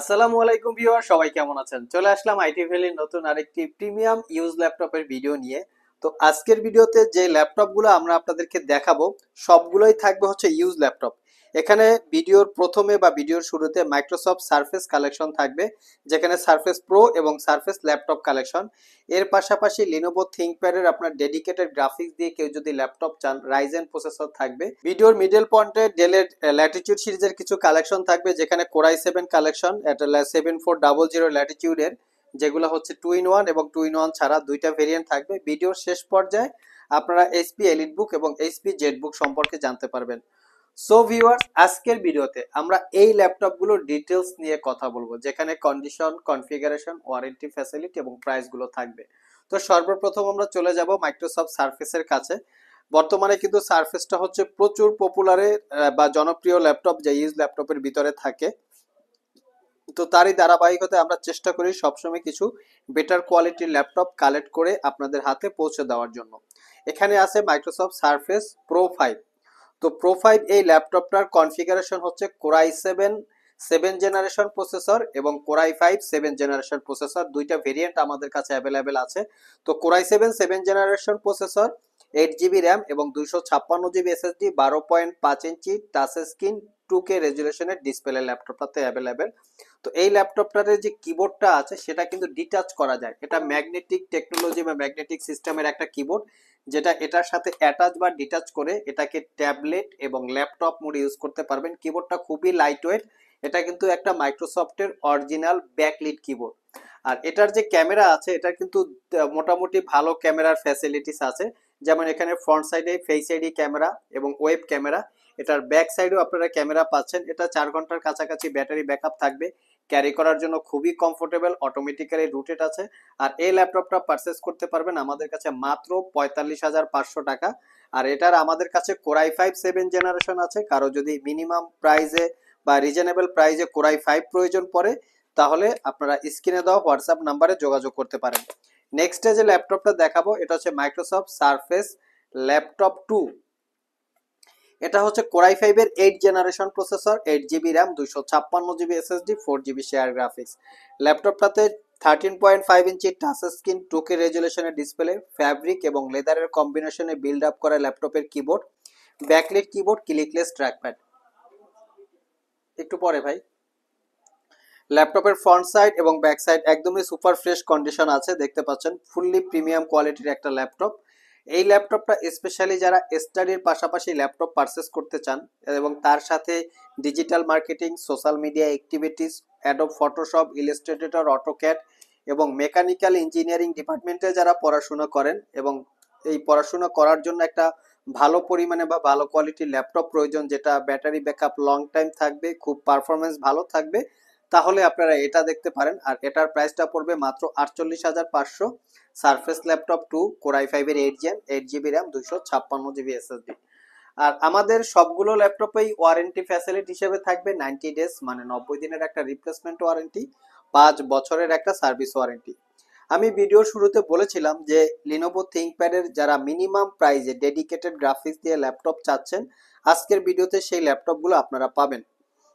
আসসালামু আলাইকুম ভিউয়ার সবাই কেমন আছেন চলে আসলাম আইটি ভ্যালির নতুন আরেকটি প্রিমিয়াম ইউজ ল্যাপটপের ভিডিও নিয়ে তো আজকের ভিডিওতে যে ল্যাপটপগুলো আমরা আপনাদেরকে দেখাবো সবগুলোই থাকবে হচ্ছে ইউজ ল্যাপটপ এখানে ভিডিওর প্রথমে বা ভিডিওর শুরুতে মাইক্রোসফট সার্ফেস কালেকশন থাকবে যেখানে সার্ফেস প্রো এবং সার্ফেস ল্যাপটপ কালেকশন এর পাশাপাশি লিনোভো থিঙ্কপ্যাডের আপনার ডেডিকেটেড গ্রাফিক্স দিয়ে কেউ যদি ল্যাপটপ চান রাইজেন প্রসেসর থাকবে ভিডিওর মিডল পয়েন্টে ডেলের ল্যাটিটিউড সিরিজের কিছু কালেকশন থাকবে যেখানে core i seven collection seven four double zero এর যেগুলো হচ্ছে টু ইন ওয়ান এবং টু ইন ওয়ান ছাড়া দুইটা ভেরিয়েন্ট থাকবে ভিডিওর শেষ পর্যায়ে আপনারা এসপি এলিট বুক এবং এসপি জেট বুক সম্পর্কে জানতে পারবেন সো ভিউয়ার্স আজকের ভিডিওতে আমরা এই ল্যাপটপগুলোর ডিটেলস নিয়ে কথা বলবো যেখানে কন্ডিশন কনফিগারেশন ওয়ারেন্টি ফ্যাসিলিটি এবং প্রাইসগুলো থাকবে তো সর্বপ্রথম আমরা চলে যাব মাইক্রোসফট সার্ফেসের কাছে বর্তমানে কিন্তু সার্ফেসটা হচ্ছে প্রচুর পপুলারে বা জনপ্রিয় ল্যাপটপ যা ইউজ ল্যাপটপের ভিতরে থাকে তো তারই ধারাবাহিকতায় আমরা চেষ্টা করি সবসময় কিছু বেটার কোয়ালিটির ল্যাপটপ কালেক্ট করে আপনাদের হাতে পৌঁছে দেওয়ার জন্য এখানে আছে মাইক্রোসফট সার্ফেস প্রো ফাইভ তো প্রো ফাইভ এই ল্যাপটপটার কনফিগারেশন হচ্ছে core i seven seven generation processor এবং core i five seven generation processor দুইটা ভেরিয়েন্ট আমাদের কাছে অ্যাভেলেবেল আছে তো core i seven seven generation processor eight GB RAM এবং দুইশো ছাপ্পান্ন জিবি এসএসডি বারো পয়েন্ট পাঁচ inch touch screen two K রেজুলেশনের ডিসপ্লে ল্যাপটপটাতে অ্যাভেলেবেল তো এই ল্যাপটপটাতে যে কিবোর্ডটা আছে সেটা কিন্তু ডিটাচ করা যায় এটা ম্যাগনেটিক টেকনোলজি বা ম্যাগনেটিক সিস্টেমের একটা কিবোর্ড যেটা এটার সাথে অ্যাটাচ বা ডিটাচ করে এটাকে ট্যাবলেট এবং ল্যাপটপ মোডে ইউজ করতে পারবেন কিবোর্ডটা খুবই লাইট ওয়েট এটা কিন্তু একটা মাইক্রোসফটের অরিজিনাল ব্যাকলিট কিবোর্ড আর এটার যে ক্যামেরা আছে এটার কিন্তু মোটামুটি ভালো ক্যামেরার ফ্যাসিলিটিস আছে যেমন এখানে ফ্রন্ট সাইডে ফেস আইডি ক্যামেরা এবং ওয়েব ক্যামেরা এটার ব্যাক সাইডেও আপনারা ক্যামেরা পাচ্ছেন এটা চার ঘন্টার কাছাকাছি ব্যাটারি ব্যাকআপ থাকবে ক্যারি করার জন্য খুবই কমফোর্টেবল অটোমেটিক্যালি রুটেড আছে আর এই ল্যাপটপটা পারচেস করতে পারবেন আমাদের কাছে মাত্র পঁয়তাল্লিশ হাজার পাঁচশো টাকা আর এটার আমাদের কাছে কোরাই ফাইভ সেভেন জেনারেশন আছে কারো যদি মিনিমাম প্রাইজে বা রিজনেবল প্রাইজে কোরাই ফাইভ প্রয়োজন পড়ে তাহলে আপনারা স্ক্রিনে দেওয়া হোয়াটসঅ্যাপ নাম্বারে যোগাযোগ করতে পারেন নেক্সটে যে ল্যাপটপটা দেখাবো এটা হচ্ছে মাইক্রোসফট সারফেস ল্যাপটপ টু এটা হচ্ছে কোরাই ফাইভের eight generation processor eight GB RAM দুইশো ছাপ্পান্ন GB SSD four GB share graphics ল্যাপটপটাতে thirteen point five inch touch screen two K রেজুলেশনের ডিসপ্লে ফ্যাব্রিক এবং লেদারের কম্বিনেশনে বিল্ড আপ করা ল্যাপটপের keyboard backlit keyboard clickless trackpad একটু পরে ভাই ল্যাপটপের ফ্রন্ট সাইড এবং ব্যাক সাইড একদমই সুপার ফ্রেশ কন্ডিশন আছে দেখতে পাচ্ছেন ফুললি প্রিমিয়াম কোয়ালিটির একটা ল্যাপটপ এই ল্যাপটপটা স্পেশালি যারা স্টাডির পাশাপাশি ল্যাপটপ পারচেস করতে চান এবং তার সাথে digital marketing social media activities Adobe Photoshop Illustrator AutoCAD এবং মেকানিক্যাল ইঞ্জিনিয়ারিং ডিপার্টমেন্টে যারা পড়াশোনা করেন এবং এই পড়াশোনা করার জন্য একটা ভালো পরিমাণে বা ভালো কোয়ালিটির ল্যাপটপ প্রয়োজন যেটা ব্যাটারি ব্যাকআপ লং টাইম থাকবে খুব পারফরমেন্স ভালো থাকবে তাহলে আপনারা এটা দেখতে পারেন আর এটার প্রাইসটা পড়বে মাত্র আটচল্লিশ হাজার পাঁচশো সারফেস ল্যাপটপ টু কোরাই ফাইভের eight gen eight GB RAM দুশো ছাপ্পান্ন জিবি এসএসডি আর আমাদের সবগুলো ল্যাপটপেই ওয়ারেন্টি ফ্যাসিলিটি হিসেবে থাকবে নাইনটি ডেজ মানে নব্বই দিনের একটা রিপ্লেসমেন্ট ওয়ারেন্টি পাঁচ বছরের একটা সার্ভিস ওয়ারেন্টি আমি ভিডিওর শুরুতে বলেছিলাম যে লিনোভো থিঙ্কপ্যাডের যারা মিনিমাম প্রাইজে ডেডিকেটেড গ্রাফিক্স দিয়ে ল্যাপটপ চাচ্ছেন আজকের ভিডিওতে সেই ল্যাপটপগুলো আপনারা পাবেন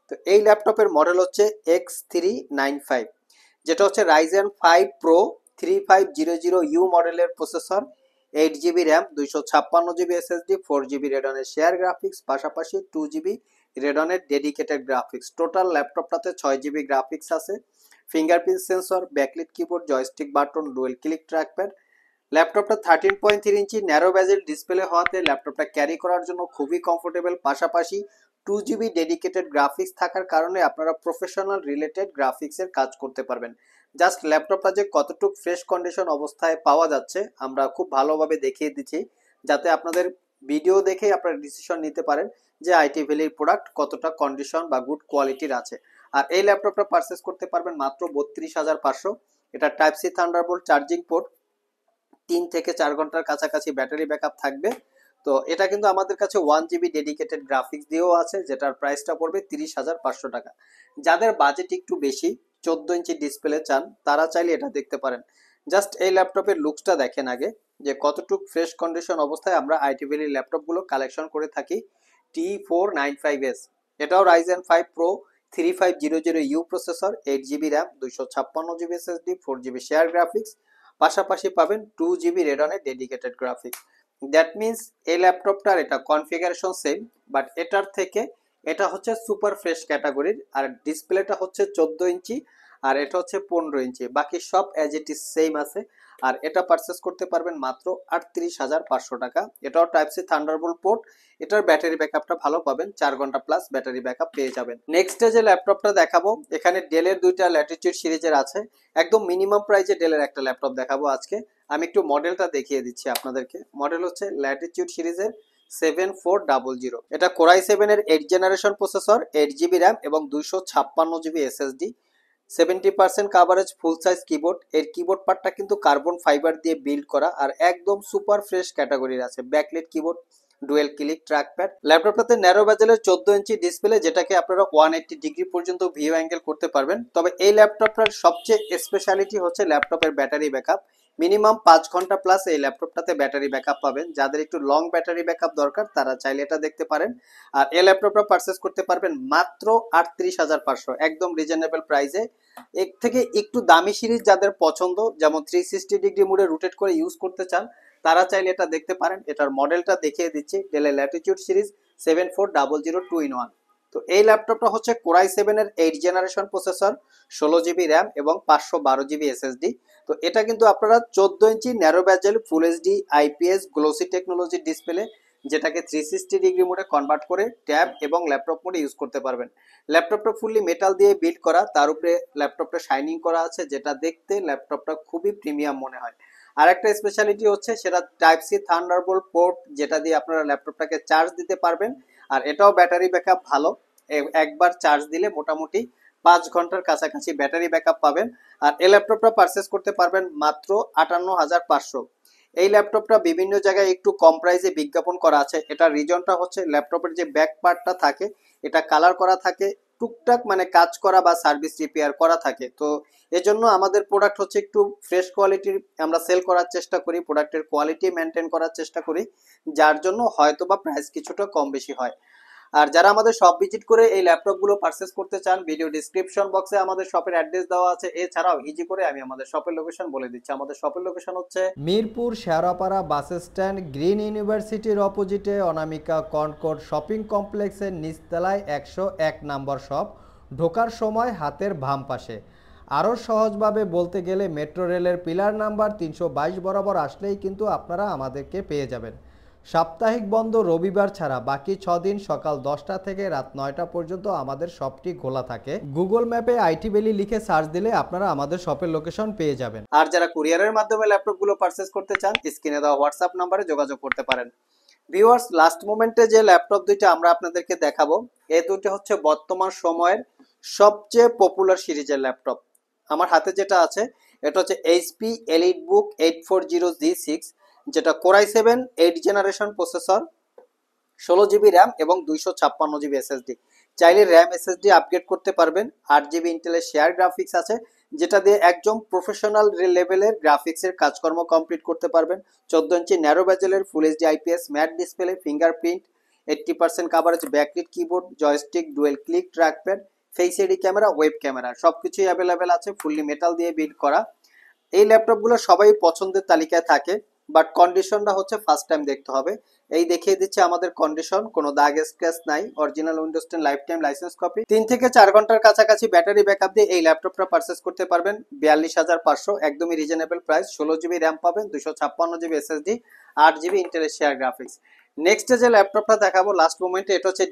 তো এই ল্যাপটপের মডেল হচ্ছে এক্স থ্রি নাইন ফাইভ যেটা হচ্ছে Ryzen five pro three five zero zero U মডেলের প্রসেসর এইট জিবি র্যাম দুইশো ছাপ্পান্ন জিবি এসএসডি ফোর জিবি রেডনের শেয়ার গ্রাফিক্স পাশাপাশি টু জিবি রেডনের ডেডিকেটেড গ্রাফিক্স টোটাল ল্যাপটপটাতে ছয় জিবি গ্রাফিক্স আছে fingerprint sensor backlit keyboard joystick button dual click trackpad ল্যাপটপটা thirteen point three inch narrow bezel display হওয়াতে ল্যাপটপটা ক্যারি করার জন্য খুবই কমফোর্টেবল পাশাপাশি টু জিবি ডেডিকেটেড গ্রাফিক্স থাকার কারণে আপনারা প্রফেশনাল রিলেটেড গ্রাফিক্সের কাজ করতে পারবেন জাস্ট ল্যাপটপটা যে কতটুকু ফ্রেশ কন্ডিশন অবস্থায় পাওয়া যাচ্ছে আমরা খুব ভালোভাবে দেখিয়ে দিচ্ছি যাতে আপনাদের ভিডিও দেখে আপনারা ডিসিশন নিতে পারেন যে আইটি ভ্যালির প্রোডাক্ট কতটা কন্ডিশন বা গুড কোয়ালিটির আছে আর এই ল্যাপটপটা পারচেস করতে পারবেন মাত্র বত্রিশ হাজার পাঁচশো এটা type C Thunderbolt charging port তিন থেকে চার ঘন্টার কাছাকাছি ব্যাটারি ব্যাকআপ থাকবে তো এটা কিন্তু আমাদের কাছে ওয়ান জিবি ডেডিকেটেড গ্রাফিক্স দিয়েও আছে যেটার প্রাইসটা পড়বে তিরিশ হাজার পাঁচশো টাকা যাদের বাজেট একটু বেশি চোদ্দ ইঞ্চি ডিসপ্লে চান তারা চাইলে এটা দেখতে পারেন জাস্ট এই ল্যাপটপের লুকসটা দেখেন আগে যে কতটুক ফ্রেশ কন্ডিশন অবস্থায় আমরা আইটিভিলি ল্যাপটপগুলো কালেকশন করে থাকি T four nine five S এটাও Ryzen five pro three five zero zero U processor eight GB RAM দুইশো ছাপ্পান্ন GB S S D four GB share graphics পাশাপাশি পাবেন টু জিবি রেডনের ডেডিকেটেড গ্রাফিক্স দ্যাট মিনস এই ল্যাপটপটার এটা configuration same but এটার থেকে এটা হচ্ছে সুপার ফ্রেশ ক্যাটাগরির আর ডিসপ্লেটা হচ্ছে চোদ্দো ইঞ্চি আর এটা হচ্ছে পনেরো ইঞ্চি বাকি সব অ্যাজ ইট ইজ সেম আছে আর এটা পারচেস করতে পারবেন মাত্র আটত্রিশ হাজার পাঁচশো টাকা এটাও টাইপ সি থান্ডারবোল পোর্ট এটার ব্যাটারি ব্যাকআপটা ভালো পাবেন চার ঘন্টা প্লাস ব্যাটারি ব্যাকআপ পেয়ে যাবেন নেক্সটে যে ল্যাপটপটা দেখাবো এখানে ডেলের দুইটা ল্যাটিটিউড সিরিজের আছে একদম মিনিমাম প্রাইসে ডেলের একটা ল্যাপটপ দেখাবো আজকে আমি একটু মডেলটা দেখিয়ে দিচ্ছি আপনাদেরকে মডেল হচ্ছে ল্যাটিচিউড সিরিজের সেভেন ফোর ডাবল জিরো এটা কোরাই সেভেনের eight generation processor eight GB RAM এবং দুইশো ছাপ্পান্ন GB SSD seventy percent coverage full size keyboard এর কিবোর্ড পার্টটা কিন্তু কার্বন ফাইবার দিয়ে বিল্ড করা আর একদম সুপার ফ্রেশ ক্যাটাগরির আছে backlit keyboard dual click trackpad ল্যাপটপটাতে ন্যারো ব্যাজেলের চোদ্দ ইঞ্চি ডিসপ্লে যেটাকে আপনারা ওয়ান এইটটি ডিগ্রি পর্যন্ত ভিউ অ্যাঙ্গেল করতে পারবেন তবে এই ল্যাপটপটার সবচেয়ে স্পেশালিটি হচ্ছে ল্যাপটপের ব্যাটারি ব্যাকআপ মিনিমাম পাঁচ ঘন্টা প্লাস এই ল্যাপটপটাতে ব্যাটারি ব্যাকআপ পাবেন যাদের একটু লং ব্যাটারি ব্যাকআপ দরকার তারা চাইলে এটা দেখতে পারেন আর এই ল্যাপটপটা পারচেস করতে পারবেন মাত্র আটত্রিশ হাজার পাঁচশো একদম রিজনেবল প্রাইসে এর থেকে একটু দামি সিরিজ যাদের পছন্দ যেমন থ্রি সিক্সটি ডিগ্রি মুডে রোটেট করে ইউজ করতে চান তারা চাইলে এটা দেখতে পারেন এটার মডেলটা দেখিয়ে দিচ্ছি ডেলের latitude series seven four double zero two in one তো এই ল্যাপটপটা হচ্ছে কোরাই সেভেনের এইট জেনারেশন প্রসেসর ষোলো জিবি র্যাম এবং পাঁচশো বারো জিবি এসএসডি তো এটা কিন্তু আপনারা চোদ্দ inch narrow bezel full HD IPS glossy technology display যেটাকে থ্রি সিক্সটি ডিগ্রি মোডে কনভার্ট করে ট্যাব এবং ল্যাপটপ মোডে ইউজ করতে পারবেন ল্যাপটপটা ফুললি মেটাল দিয়ে বিল্ড করা তার উপরে ল্যাপটপটা শাইনিং করা আছে যেটা দেখতে ল্যাপটপটা খুবই প্রিমিয়াম মনে হয় আর একটা স্পেশালিটি হচ্ছে সেটা টাইপ সি থান্ডারবোল পোর্ট যেটা দিয়ে আপনারা ল্যাপটপটাকে চার্জ দিতে পারবেন আর এটাও ব্যাটারি ব্যাকআপ ভালো একবার চার্জ দিলে মোটামুটি পাঁচ ঘন্টার কাছাকাছি ব্যাটারি ব্যাকআপ পাবেন আর এই ল্যাপটপটা পারচেস করতে পারবেন মাত্র আটান্ন হাজার পাঁচশো এই ল্যাপটপটা বিভিন্ন জায়গায় একটু কম প্রাইসে বিজ্ঞাপন করা আছে এটা রিজনটা হচ্ছে ল্যাপটপের যে ব্যাক পার্টটা থাকে এটা কালার করা থাকে টুকটাক মানে কাজ করা বা সার্ভিস রিপেয়ার করা থাকে তো এজন্য আমাদের প্রোডাক্ট হচ্ছে একটু ফ্রেশ কোয়ালিটির আমরা সেল করার চেষ্টা করি প্রোডাক্টের কোয়ালিটি মেনটেন করার চেষ্টা করি যার জন্য হয়তো বা প্রাইস কিছুটা কম বেশি হয় আর যারা আমাদের শপ ভিজিট করে এই ল্যাপটপগুলো পারচেস করতে চান ভিডিও ডিসক্রিপশন বক্সে আমাদের শপের অ্যাড্রেস দেওয়া আছে এছাড়াও ইজি করে আমি আমাদের শপের লোকেশন বলে দিচ্ছি আমাদের শপের লোকেশন হচ্ছে Mirpur Shewrapara bus stand green ইউনিভার্সিটির অপোজিটে অনামিকা কনকোড শপিং কমপ্লেক্সের নিচতলায় একশো এক নম্বর শপ ঢোকার সময় হাতের বাম পাশে আরও সহজভাবে বলতে গেলে মেট্রো রেলের পিলার নাম্বার তিনশো বরাবর আসলেই কিন্তু আপনারা আমাদেরকে পেয়ে যাবেন সাপ্তাহিক বন্ধ রবিবার ছাড়া বাকি ছ দিন সকাল দশটা থেকে রাত নয়টা পর্যন্ত আমাদের শপটি খোলা থাকে গুগল ম্যাপে আইটি বেলি লিখে সার্চ দিলে আপনারা আমাদের শপের লোকেশন পেয়ে যাবেন আর যারা কুরিয়ারের মাধ্যমে ল্যাপটপগুলো পার্সেস করতে চান স্ক্রিনে দেওয়া হোয়াটসঅ্যাপ নাম্বারে যোগাযোগ করতে পারেন ভিউয়ার্স লাস্ট মোমেন্টে যে ল্যাপটপ দুইটা আমরা আপনাদেরকে দেখাবো এই দুটি হচ্ছে বর্তমান সময়ের সবচেয়ে পপুলার সিরিজের ল্যাপটপ আমার হাতে যেটা আছে এটা হচ্ছে HP EliteBook eight four zero G six যেটা core i seven eight generation processor ষোলো জিবি র্যাম এবং দুইশো ছাপ্পান্ন জিবি এসএসডি চাইলে র্যাম এসএসডি আপগ্রেড করতে পারবেন আট জিবি ইন্টেলের শেয়ার গ্রাফিক্স আছে যেটা দিয়ে একজন প্রফেশনাল লেভেলের গ্রাফিক্সের কাজকর্ম কমপ্লিট করতে পারবেন চোদ্দ ইঞ্চি ন্যারো ব্যাজেলের full HD IPS matte display fingerprint eighty percent coverage backlit keyboard joystick dual click trackpad face HD camera web camera সব কিছুই অ্যাভেলেবেল আছে ফুললি মেটাল দিয়ে বিল্ড করা এই ল্যাপটপগুলো সবাই পছন্দের তালিকায় থাকে বাট কন্ডিশনটা হচ্ছে ফার্স্ট টাইম দেখতে হবে এই দেখিয়ে দিচ্ছে আমাদের কন্ডিশন কোনো দাগ স্ক্র্যাচ নাই original Windows ten lifetime licence copy তিন থেকে চার ঘন্টার কাছাকাছি ব্যাটারি ব্যাকআপ দিয়ে এই ল্যাপটপটা পারচেস করতে পারবেন বিয়াল্লিশ হাজার পাঁচশো একদমই রিজনেবল প্রাইস ষোলো জিবি র্যাম পাবেন দুশো ছাপ্পান্ন জিবি এসএসডি আট জিবি ইন্টেলের শেয়ার গ্রাফিক্স নেক্সট যে ল্যাপটপটা দেখাবো লাস্ট মোমেন্টে এটা হচ্ছে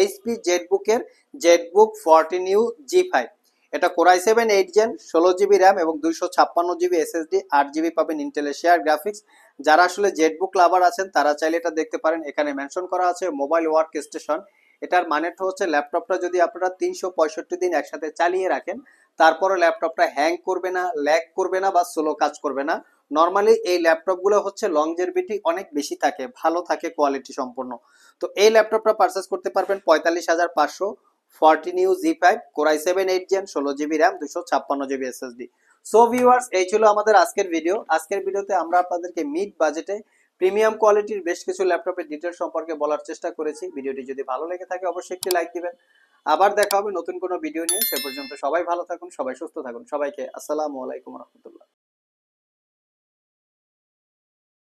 এইচপি জেটবুকের ZBook fourteen U G five এটা কোরাই সেভেন এইট জেন ষোলো জিবি র্যাম এবং দুইশো ছাপ্পান্ন জিবি এসএসডি আট জিবি পাবেন ইন্টেলের শেয়ার গ্রাফিক্স যারা আসলে জেটবুক লাভার আছেন তারা চাইলে এটা দেখতে পারেন এখানে মেনশন করা আছে মোবাইল ওয়ার্ক স্টেশন এটার মানেটা হচ্ছে ল্যাপটপটা যদি আপনারা তিনশো পঁয়ষট্টি দিন একসাথে চালিয়ে রাখেন তারপরে ল্যাপটপটা হ্যাং করবে না ল্যাগ করবে না বা স্লো কাজ করবে না নর্মালি এই ল্যাপটপগুলো হচ্ছে লং জেরবিটি অনেক বেশি থাকে ভালো থাকে কোয়ালিটি সম্পন্ন তো এই ল্যাপটপটা পারচেস করতে পারবেন পঁয়তাল্লিশ হাজার পাঁচশো fourteen U G five core i seven eight gen ষোলো জিবি র্যাম দুশো ছাপ্পান্ন জিবি এসএসডি সো ভিউয়ার্স এই ছিল আমাদের আজকের ভিডিও আজকের ভিডিওতে আমরা আপনাদেরকে মিড বাজেটে প্রিমিয়াম কোয়ালিটির বেশ কিছু ল্যাপটপের ডিটেল সম্পর্কে বলার চেষ্টা করেছি ভিডিওটি যদি ভালো লেগে থাকে অবশ্যই একটি লাইক দিবেন আবার দেখা হবে নতুন কোনো ভিডিও নিয়ে সে পর্যন্ত সবাই ভালো থাকুন সবাই সুস্থ থাকুন সবাইকে আসসালামু আলাইকুম রহমতুল্লাহ